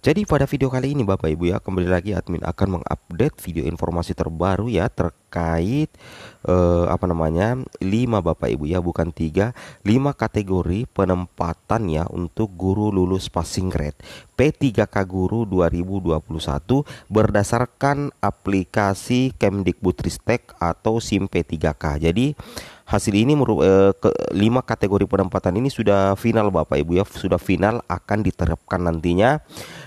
Jadi pada video kali ini Bapak Ibu ya kembali lagi admin akan mengupdate video informasi terbaru ya terkait eh, apa namanya 5 Bapak Ibu ya bukan 3 5 kategori penempatan ya untuk guru lulus passing grade P3K Guru 2021 berdasarkan aplikasi Kemdikbudristek atau SIM P3K. Jadi Hasil ini eh, ke, lima kategori penempatan ini sudah final Bapak Ibu ya, sudah final akan diterapkan nantinya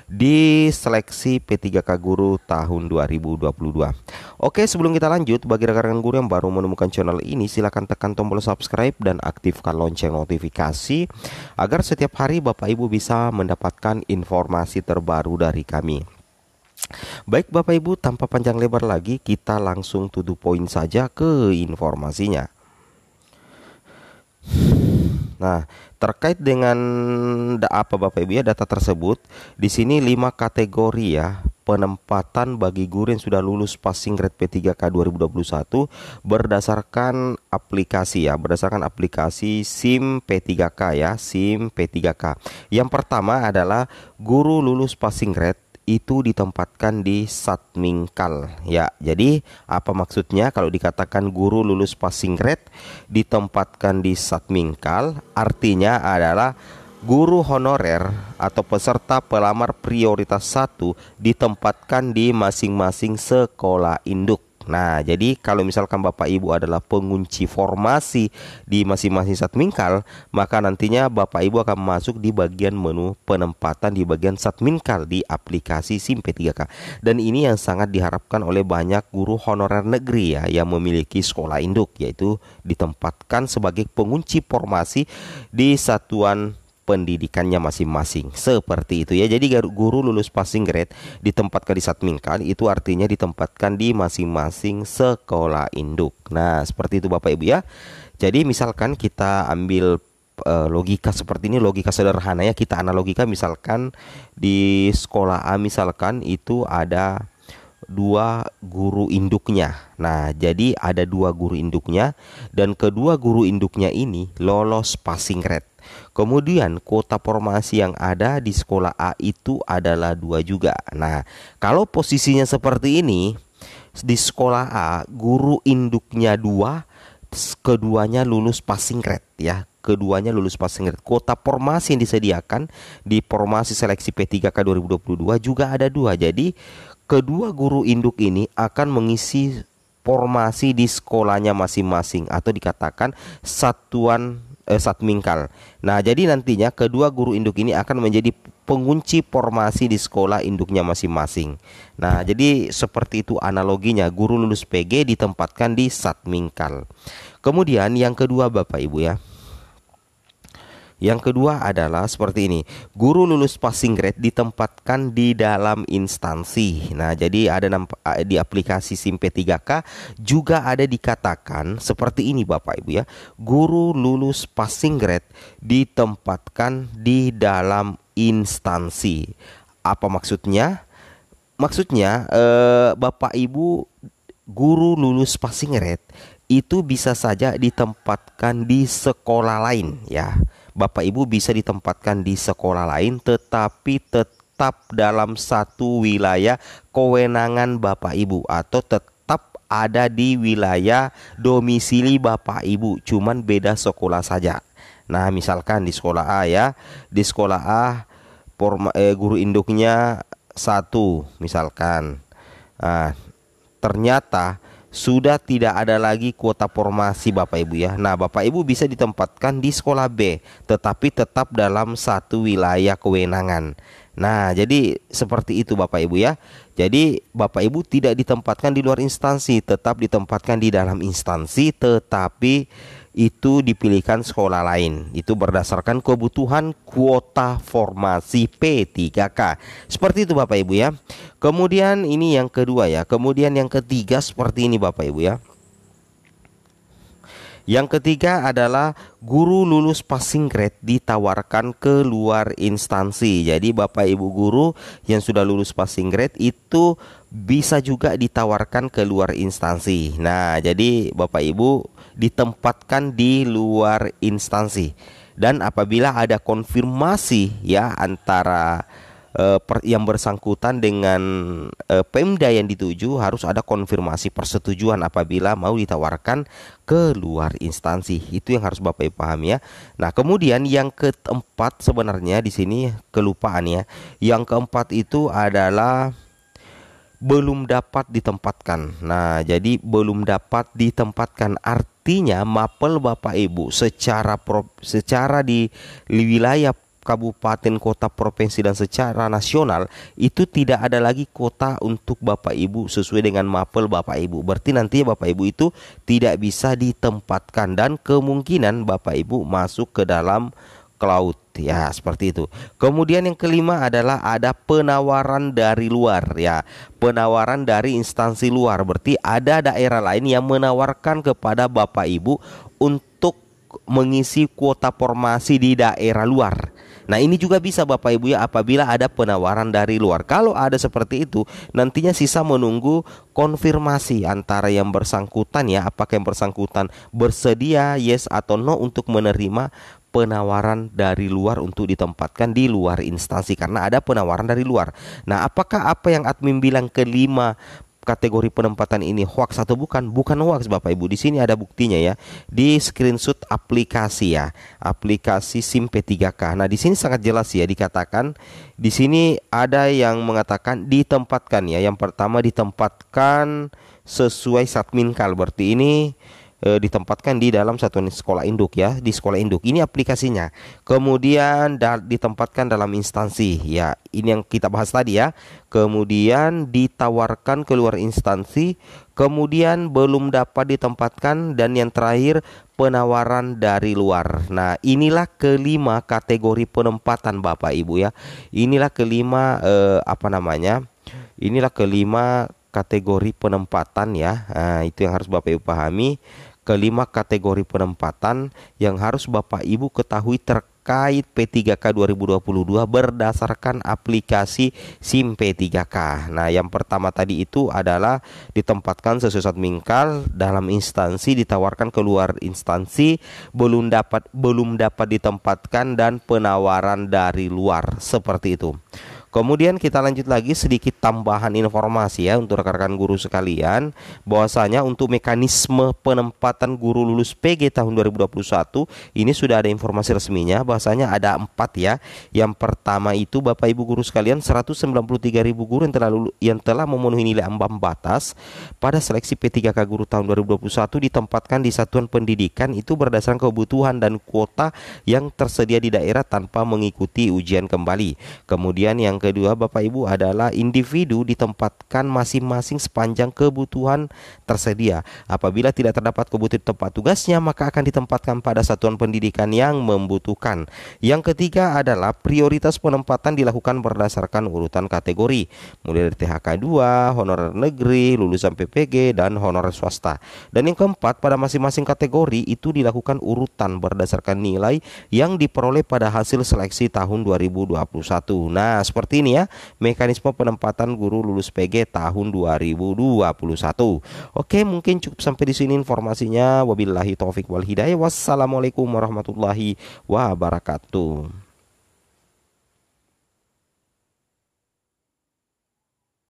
di seleksi P3K guru tahun 2022. Oke, sebelum kita lanjut, bagi rekan-rekan guru yang baru menemukan channel ini silakan tekan tombol subscribe dan aktifkan lonceng notifikasi agar setiap hari Bapak Ibu bisa mendapatkan informasi terbaru dari kami. Baik Bapak Ibu, tanpa panjang lebar lagi, kita langsung to poin saja ke informasinya. Nah, terkait dengan apa Bapak Ibu ya data tersebut, di sini 5 kategori ya penempatan bagi guru yang sudah lulus passing grade P3K 2021 berdasarkan aplikasi ya, berdasarkan aplikasi SIM P3K ya, SIM P3K. Yang pertama adalah guru lulus passing grade itu ditempatkan di satmingkal ya. Jadi apa maksudnya kalau dikatakan guru lulus passing grade ditempatkan di satmingkal artinya adalah guru honorer atau peserta pelamar prioritas 1 ditempatkan di masing-masing sekolah induk. Nah, jadi kalau misalkan Bapak Ibu adalah pengunci formasi di masing-masing sat mingkal, maka nantinya Bapak Ibu akan masuk di bagian menu penempatan di bagian sat mingkal di aplikasi p 3 k Dan ini yang sangat diharapkan oleh banyak guru honorer negeri ya yang memiliki sekolah induk yaitu ditempatkan sebagai pengunci formasi di satuan pendidikannya masing-masing. Seperti itu ya. Jadi guru lulus passing grade ditempatkan di Satmingkan itu artinya ditempatkan di masing-masing sekolah induk. Nah, seperti itu Bapak Ibu ya. Jadi misalkan kita ambil uh, logika seperti ini logika sederhana ya kita analogikan misalkan di sekolah A misalkan itu ada dua guru induknya. Nah, jadi ada dua guru induknya dan kedua guru induknya ini lolos passing grade. Kemudian kuota formasi yang ada di sekolah A itu adalah dua juga. Nah, kalau posisinya seperti ini di sekolah A guru induknya dua, keduanya lulus passing grade ya keduanya lulus passing grade. Kuota formasi yang disediakan di formasi seleksi P3K 2022 juga ada dua. Jadi kedua guru induk ini akan mengisi formasi di sekolahnya masing-masing atau dikatakan satuan eh, satmingkal. Nah, jadi nantinya kedua guru induk ini akan menjadi pengunci formasi di sekolah induknya masing-masing. Nah, jadi seperti itu analoginya guru lulus PG ditempatkan di satmingkal. Kemudian yang kedua Bapak Ibu ya. Yang kedua adalah seperti ini. Guru lulus passing grade ditempatkan di dalam instansi. Nah, jadi ada di aplikasi sim p 3 k juga ada dikatakan seperti ini Bapak Ibu ya. Guru lulus passing grade ditempatkan di dalam instansi. Apa maksudnya? Maksudnya eh, Bapak Ibu guru lulus passing grade itu bisa saja ditempatkan di sekolah lain ya Bapak Ibu bisa ditempatkan di sekolah lain tetapi tetap dalam satu wilayah kewenangan Bapak Ibu atau tetap ada di wilayah domisili Bapak Ibu cuman beda sekolah saja. Nah, misalkan di sekolah A ya, di sekolah A eh, guru induknya satu misalkan. Nah, ternyata sudah tidak ada lagi kuota formasi Bapak Ibu ya. Nah, Bapak Ibu bisa ditempatkan di sekolah B tetapi tetap dalam satu wilayah kewenangan. Nah, jadi seperti itu Bapak Ibu ya. Jadi Bapak Ibu tidak ditempatkan di luar instansi, tetap ditempatkan di dalam instansi tetapi itu dipilihkan sekolah lain. Itu berdasarkan kebutuhan kuota formasi P3K. Seperti itu Bapak Ibu ya. Kemudian ini yang kedua ya. Kemudian yang ketiga seperti ini Bapak Ibu ya. Yang ketiga adalah guru lulus passing grade ditawarkan ke luar instansi. Jadi Bapak Ibu guru yang sudah lulus passing grade itu bisa juga ditawarkan ke luar instansi. Nah, jadi Bapak Ibu ditempatkan di luar instansi. Dan apabila ada konfirmasi ya antara uh, per, yang bersangkutan dengan uh, Pemda yang dituju harus ada konfirmasi persetujuan apabila mau ditawarkan ke luar instansi. Itu yang harus Bapak Ibu pahami ya. Nah, kemudian yang keempat sebenarnya di sini kelupaan ya. Yang keempat itu adalah belum dapat ditempatkan. Nah, jadi belum dapat ditempatkan artinya mapel Bapak Ibu secara pro, secara di wilayah kabupaten, kota, provinsi dan secara nasional itu tidak ada lagi kota untuk Bapak Ibu sesuai dengan mapel Bapak Ibu. Berarti nantinya Bapak Ibu itu tidak bisa ditempatkan dan kemungkinan Bapak Ibu masuk ke dalam cloud ya seperti itu. Kemudian yang kelima adalah ada penawaran dari luar ya. Penawaran dari instansi luar berarti ada daerah lain yang menawarkan kepada Bapak Ibu untuk mengisi kuota formasi di daerah luar. Nah ini juga bisa Bapak Ibu ya apabila ada penawaran dari luar. Kalau ada seperti itu nantinya sisa menunggu konfirmasi antara yang bersangkutan ya apakah yang bersangkutan bersedia yes atau no untuk menerima penawaran dari luar untuk ditempatkan di luar instansi karena ada penawaran dari luar. Nah, apakah apa yang admin bilang kelima kategori penempatan ini hoax atau bukan? Bukan hoax Bapak Ibu. Di sini ada buktinya ya. Di screenshot aplikasi ya, aplikasi SIM P3K. Nah, di sini sangat jelas ya dikatakan di sini ada yang mengatakan ditempatkan ya. Yang pertama ditempatkan sesuai satminkal. Berarti ini Eh, ditempatkan di dalam satu sekolah induk ya, di sekolah induk. Ini aplikasinya. Kemudian ditempatkan dalam instansi ya. Ini yang kita bahas tadi ya. Kemudian ditawarkan keluar instansi, kemudian belum dapat ditempatkan dan yang terakhir penawaran dari luar. Nah, inilah kelima kategori penempatan Bapak Ibu ya. Inilah kelima eh, apa namanya? Inilah kelima kategori penempatan ya. Nah, itu yang harus Bapak Ibu pahami kelima kategori penempatan yang harus Bapak Ibu ketahui terkait P3K 2022 berdasarkan aplikasi SIM P3K. Nah, yang pertama tadi itu adalah ditempatkan saat mingkal dalam instansi ditawarkan keluar instansi belum dapat belum dapat ditempatkan dan penawaran dari luar seperti itu. Kemudian kita lanjut lagi sedikit tambahan informasi ya untuk rekan-rekan guru sekalian bahwasanya untuk mekanisme penempatan guru lulus PG tahun 2021 ini sudah ada informasi resminya bahwasanya ada empat ya. Yang pertama itu Bapak Ibu guru sekalian 193.000 guru yang telah lulu, yang telah memenuhi nilai ambang batas pada seleksi P3K guru tahun 2021 ditempatkan di satuan pendidikan itu berdasarkan kebutuhan dan kuota yang tersedia di daerah tanpa mengikuti ujian kembali. Kemudian yang kedua, Bapak Ibu adalah individu ditempatkan masing-masing sepanjang kebutuhan tersedia. Apabila tidak terdapat kebutuhan tempat tugasnya, maka akan ditempatkan pada satuan pendidikan yang membutuhkan. Yang ketiga adalah prioritas penempatan dilakukan berdasarkan urutan kategori, mulai dari THK 2, honorer negeri, lulusan PPG, dan honorer swasta. Dan yang keempat, pada masing-masing kategori itu dilakukan urutan berdasarkan nilai yang diperoleh pada hasil seleksi tahun 2021. Nah, seperti seperti ini ya, mekanisme penempatan guru lulus PG tahun 2021. Oke, mungkin cukup sampai di sini informasinya. Wabillahi taufik wal hidayah. Wassalamualaikum warahmatullahi wabarakatuh.